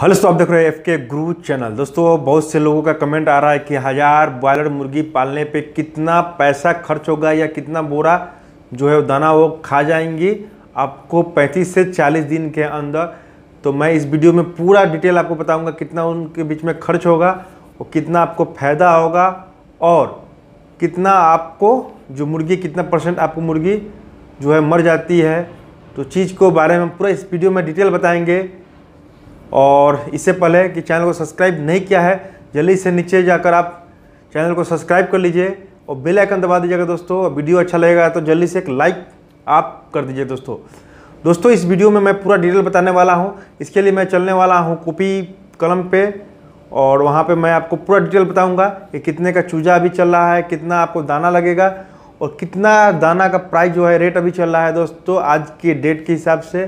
hello दोस्तों आप देख रहे हैं एफ के गुरु चैनल दोस्तों बहुत से लोगों का कमेंट आ रहा है कि हज़ार बॉयलर मुर्गी पालने पे कितना पैसा खर्च होगा या कितना बोरा जो है दाना वो खा जाएंगी आपको 35 से 40 दिन के अंदर तो मैं इस वीडियो में पूरा डिटेल आपको बताऊंगा कितना उनके बीच में खर्च होगा और कितना आपको फ़ायदा होगा और कितना आपको जो मुर्गी कितना परसेंट आपको मुर्गी जो है मर जाती है तो चीज़ को बारे में पूरा इस वीडियो में डिटेल बताएँगे और इससे पहले कि चैनल को सब्सक्राइब नहीं किया है जल्दी से नीचे जाकर आप चैनल को सब्सक्राइब कर लीजिए और बेल आइकन दबा दीजिएगा दोस्तों और वीडियो अच्छा लगेगा तो जल्दी से एक लाइक आप कर दीजिए दोस्तों दोस्तों इस वीडियो में मैं पूरा डिटेल बताने वाला हूँ इसके लिए मैं चलने वाला हूँ कॉपी कलम पे और वहाँ पे मैं आपको पूरा डिटेल बताऊँगा कि कितने का चूजा अभी चल रहा है कितना आपको दाना लगेगा और कितना दाना का प्राइस जो है रेट अभी चल रहा है दोस्तों आज के डेट के हिसाब से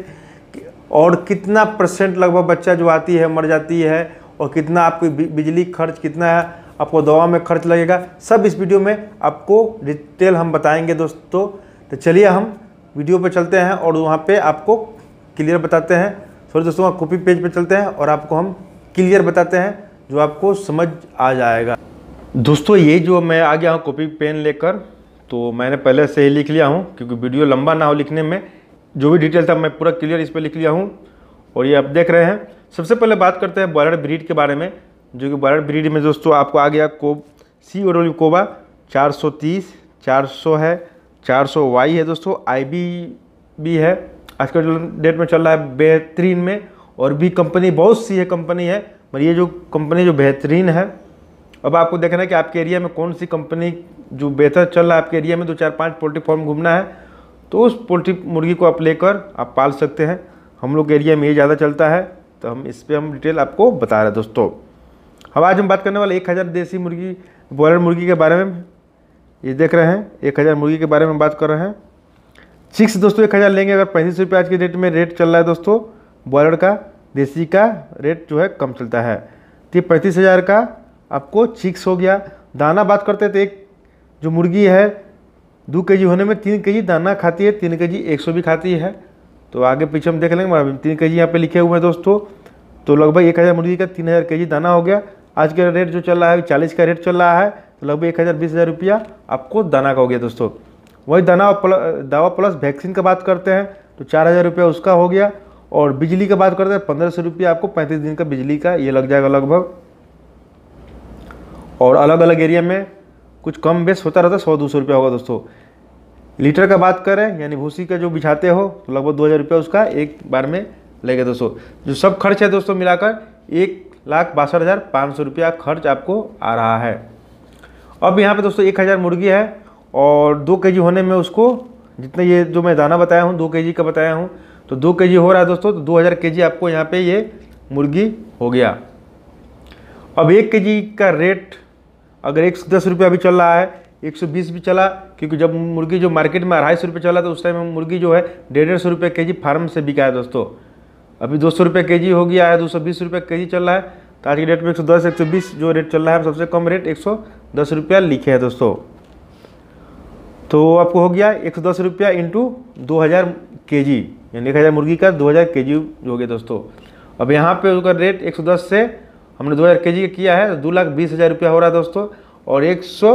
और कितना परसेंट लगभग बच्चा जो आती है मर जाती है और कितना आपकी बिजली खर्च कितना है आपको दवा में खर्च लगेगा सब इस वीडियो में आपको डिटेल हम बताएंगे दोस्तों तो चलिए हम वीडियो पर चलते हैं और वहाँ पे आपको क्लियर बताते हैं सॉरी दोस्तों कॉपी पेज पे चलते हैं और आपको हम क्लियर बताते हैं जो आपको समझ आ जाएगा दोस्तों ये जो मैं आ गया हूँ कॉपी पेन लेकर तो मैंने पहले से ही लिख लिया हूँ क्योंकि वीडियो लंबा ना हो लिखने में जो भी डिटेल था मैं पूरा क्लियर इस पर लिख लिया हूँ और ये आप देख रहे हैं सबसे पहले बात करते हैं बॉयलर ब्रीड के बारे में जो कि बॉयलर ब्रीड में दोस्तों आपको आ गया कोब सी और कोबा 430, 400 है 400 वाई है दोस्तों आई बी भी है आज का डेट में चल रहा है बेहतरीन में और भी कंपनी बहुत सी है कंपनी है मगर ये जो कंपनी जो बेहतरीन है अब आपको देखना है कि आपके एरिया में कौन सी कंपनी जो बेहतर चल रहा है आपके एरिया में दो चार पाँच पोल्ट्री फार्म घूमना है तो उस पोल्ट्री मुर्गी को आप लेकर आप पाल सकते हैं हम लोग एरिया में ये ज़्यादा चलता है तो हम इस पर हम डिटेल आपको बता रहे हैं दोस्तों अब आज हम बात करने वाले एक हज़ार देसी मुर्गी बॉयलर मुर्गी के बारे में ये देख रहे हैं एक हज़ार मुर्गी के बारे में बात कर रहे हैं चिक्स दोस्तों एक हज़ार लेंगे अगर पैंतीस रुपये आज के डेट में रेट चल रहा है दोस्तों बॉयलर का देसी का रेट जो है कम चलता है तो पैंतीस हज़ार का आपको चिक्स हो गया दाना बात करते तो एक जो मुर्गी है दो के जी होने में तीन के जी दाना खाती है तीन के जी एक सौ भी खाती है तो आगे पीछे हम देख लेंगे तीन के जी यहाँ पर लिखे हुए हैं दोस्तों तो लगभग एक हज़ार मुर्गी का तीन हज़ार के जी दाना हो गया आज का रेट जो चल रहा है चालीस का रेट चल रहा है तो लगभग एक हज़ार बीस हज़ार रुपया आपको दाना का हो गया दोस्तों वही दाना प्लस दवा प्लस वैक्सीन का बात करते हैं तो चार हज़ार रुपया उसका हो गया और बिजली का बात करते हैं पंद्रह सौ रुपया आपको पैंतीस दिन का बिजली का ये लग जाएगा लगभग और अलग अलग एरिया में कुछ कम बेस होता रहता सौ दो सौ रुपया होगा दोस्तों लीटर का बात करें यानी भूसी का जो बिछाते हो तो लगभग दो हज़ार रुपया उसका एक बार में लगेगा दोस्तों जो सब खर्च है दोस्तों मिलाकर एक लाख बासठ हज़ार पाँच सौ रुपया खर्च आपको आ रहा है अब यहाँ पे दोस्तों एक हज़ार मुर्गी है और दो के जी होने में उसको जितने ये जो मैं दाना बताया हूँ दो के जी का बताया हूँ तो दो के जी हो रहा है दोस्तों तो दो हज़ार के जी आपको यहाँ पर ये मुर्गी हो गया अब एक के जी का रेट अगर एक सौ दस रुपया भी चल रहा है एक सौ बीस भी चला क्योंकि जब मुर्गी जो मार्केट में अढ़ाई सौ रुपये चला तो उस टाइम मुर्गी जो है डेढ़ डेढ़ सौ रुपये के जी फार्म से बिका है दोस्तों अभी दो सौ रुपये के जी हो गया है दो सौ बीस रुपये के जी चल रहा है तो आज के डेट में एक सौ दस एक सौ बीस जो रेट चल रहा है सबसे कम रेट एक सौ दस रुपया लिखे हैं दोस्तों तो आपको हो गया एक सौ दस रुपया इंटू दो हज़ार के जी यानी एक हज़ार मुर्गी का दो हज़ार के जी हो गया दोस्तों अब यहाँ पर उसका रेट एक सौ दस से हमने दो हज़ार के जी किया है तो दो लाख बीस हज़ार रुपया हो रहा है दोस्तों और एक सौ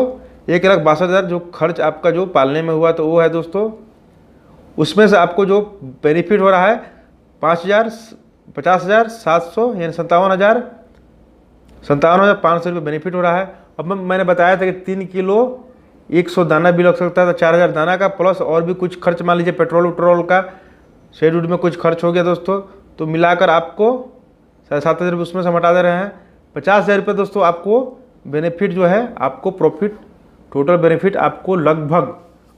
एक लाख बासठ हज़ार जो खर्च आपका जो पालने में हुआ तो वो है दोस्तों उसमें से आपको जो बेनिफिट हो रहा है पाँच हज़ार पचास हज़ार सात सौ यानी सत्तावन हज़ार सत्तावन हज़ार पाँच सौ रुपये बेनिफिट हो रहा है अब मैंने बताया था कि तीन किलो एक सौ दाना भी लग सकता था तो चार हज़ार दाना का प्लस और भी कुछ खर्च मान लीजिए पेट्रोल वेट्रोल का शेड में कुछ खर्च हो गया दोस्तों तो मिलाकर आपको साढ़े सात हज़ार रुपये उसमें से हम हटा दे रहे हैं पचास हज़ार रुपये दोस्तों आपको बेनिफिट जो है आपको प्रॉफिट टोटल बेनिफिट आपको लगभग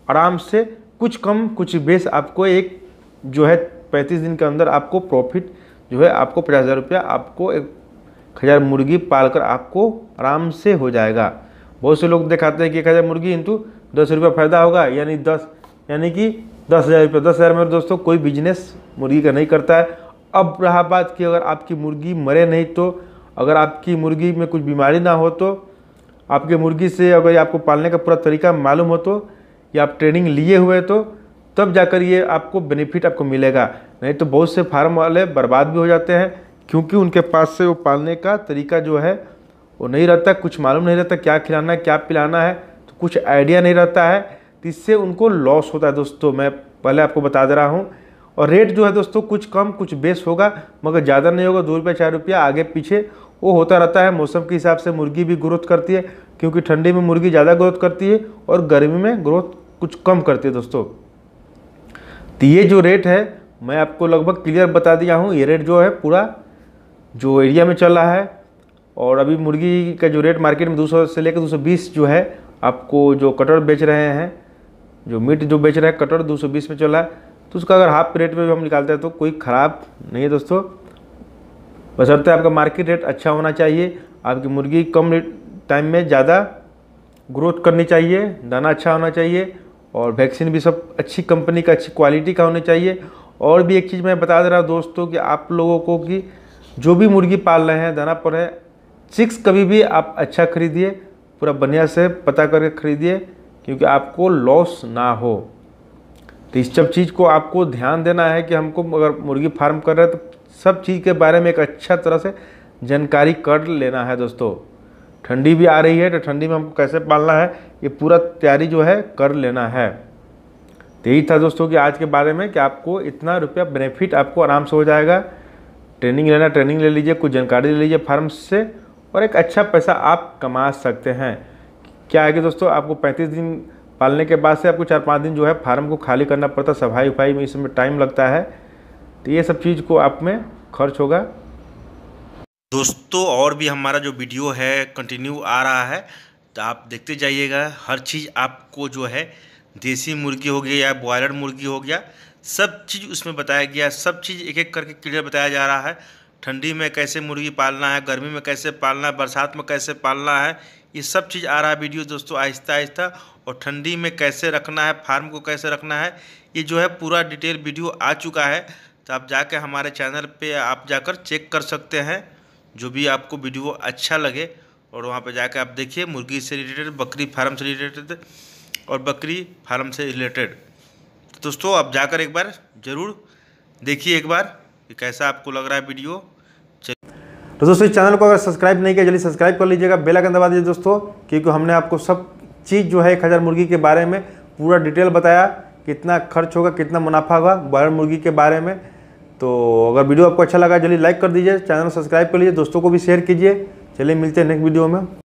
आराम से कुछ कम कुछ बेस आपको एक जो है पैंतीस दिन के अंदर आपको प्रॉफिट जो है आपको पचास हज़ार रुपया आपको एक हज़ार मुर्गी पाल कर आपको आराम से हो जाएगा बहुत से लोग दिखाते हैं कि एक हज़ार मुर्गी इंटू दस रुपये फ़ायदा होगा यानी दस यानी कि दस हज़ार रुपया दस हज़ार में दोस्तों कोई बिजनेस मुर्गी का नहीं करता है अब रहा बात कि अगर आपकी मुर्गी मरे नहीं तो अगर आपकी मुर्गी में कुछ बीमारी ना हो तो आपके मुर्गी से अगर आपको पालने का पूरा तरीका मालूम हो तो या आप ट्रेनिंग लिए हुए तो तब जाकर ये आपको बेनिफिट आपको मिलेगा नहीं तो बहुत से फार्म वाले बर्बाद भी हो जाते हैं क्योंकि उनके पास से वो पालने का तरीका जो है वो नहीं रहता कुछ मालूम नहीं रहता क्या खिलाना है क्या पिलाना है तो कुछ आइडिया नहीं रहता है तो इससे उनको लॉस होता है दोस्तों मैं पहले आपको बता दे रहा हूँ और रेट जो है दोस्तों कुछ कम कुछ बेस होगा मगर ज़्यादा नहीं होगा दो रुपया चार रुपया आगे पीछे वो होता रहता है मौसम के हिसाब से मुर्गी भी ग्रोथ करती है क्योंकि ठंडी में मुर्गी ज़्यादा ग्रोथ करती है और गर्मी में ग्रोथ कुछ कम करती है दोस्तों तो ये जो रेट है मैं आपको लगभग क्लियर बता दिया हूँ ये रेट जो है पूरा जो एरिया में चल रहा है और अभी मुर्गी का जो रेट मार्केट में 200 से लेकर 220 जो है आपको जो कटर बेच रहे हैं जो मीट जो बेच रहे हैं कटर 220 में चला है तो उसका अगर हाफ रेट में भी हम निकालते हैं तो कोई ख़राब नहीं है दोस्तों बशर्ते तो आपका मार्केट रेट अच्छा होना चाहिए आपकी मुर्गी कम टाइम में ज़्यादा ग्रोथ करनी चाहिए दाना अच्छा होना चाहिए और वैक्सीन भी सब अच्छी कंपनी का अच्छी क्वालिटी का होना चाहिए और भी एक चीज़ मैं बता दे रहा हूँ दोस्तों कि आप लोगों को कि जो भी मुर्गी पाल रहे हैं दाना पर है चिक्स कभी भी आप अच्छा खरीदिए पूरा बढ़िया से पता करके खरीदिए क्योंकि आपको लॉस ना हो तो इस सब चीज़ को आपको ध्यान देना है कि हमको अगर मुर्गी फार्म कर रहे हैं तो सब चीज़ के बारे में एक अच्छा तरह से जानकारी कर लेना है दोस्तों ठंडी भी आ रही है तो ठंडी में हमको कैसे पालना है ये पूरा तैयारी जो है कर लेना है तो यही था दोस्तों कि आज के बारे में कि आपको इतना रुपया बेनिफिट आपको आराम से हो जाएगा ट्रेनिंग लेना ट्रेनिंग ले लीजिए कुछ जानकारी ले लीजिए फार्म से और एक अच्छा पैसा आप कमा सकते हैं क्या है कि दोस्तों आपको 35 दिन पालने के बाद से आपको चार पाँच दिन जो है फार्म को खाली करना पड़ता है सफाई उफाई में इसमें टाइम लगता है तो ये सब चीज़ को आप में खर्च होगा दोस्तों और भी हमारा जो वीडियो है कंटिन्यू आ रहा है तो आप देखते जाइएगा हर चीज़ आपको जो है देसी मुर्गी हो गया या बॉयलर मुर्गी हो गया सब चीज़ उसमें बताया गया सब चीज़ एक एक करके क्लियर बताया जा रहा है ठंडी में कैसे मुर्गी पालना है गर्मी में कैसे पालना है बरसात में कैसे पालना है ये सब चीज़ आ रहा है वीडियो दोस्तों आहिस्ता आहिस्ता और ठंडी में कैसे रखना है फार्म को कैसे रखना है ये जो है पूरा डिटेल वीडियो आ चुका है तो आप जाके हमारे चैनल पे आप जाकर चेक कर सकते हैं जो भी आपको वीडियो अच्छा लगे और वहाँ पे जाके आप देखिए मुर्गी से रिलेटेड बकरी फार्म से रिलेटेड और बकरी फार्म से रिलेटेड तो दोस्तों आप जाकर एक बार ज़रूर देखिए एक बार कि कैसा आपको लग रहा है वीडियो तो दोस्तों इस चैनल को अगर सब्सक्राइब नहीं किया जल्दी सब्सक्राइब कर लीजिएगा बेल आइकन दबा दीजिए दोस्तों क्योंकि हमने आपको सब चीज़ जो है एक हज़ार मुर्गी के बारे में पूरा डिटेल बताया कितना खर्च होगा कितना मुनाफा होगा बॉयलर मुर्गी के बारे में तो अगर वीडियो आपको अच्छा लगा जल्दी लाइक कर दीजिए चैनल सब्सक्राइब कर लीजिए दोस्तों को भी शेयर कीजिए चलिए मिलते हैं नेक्स्ट वीडियो में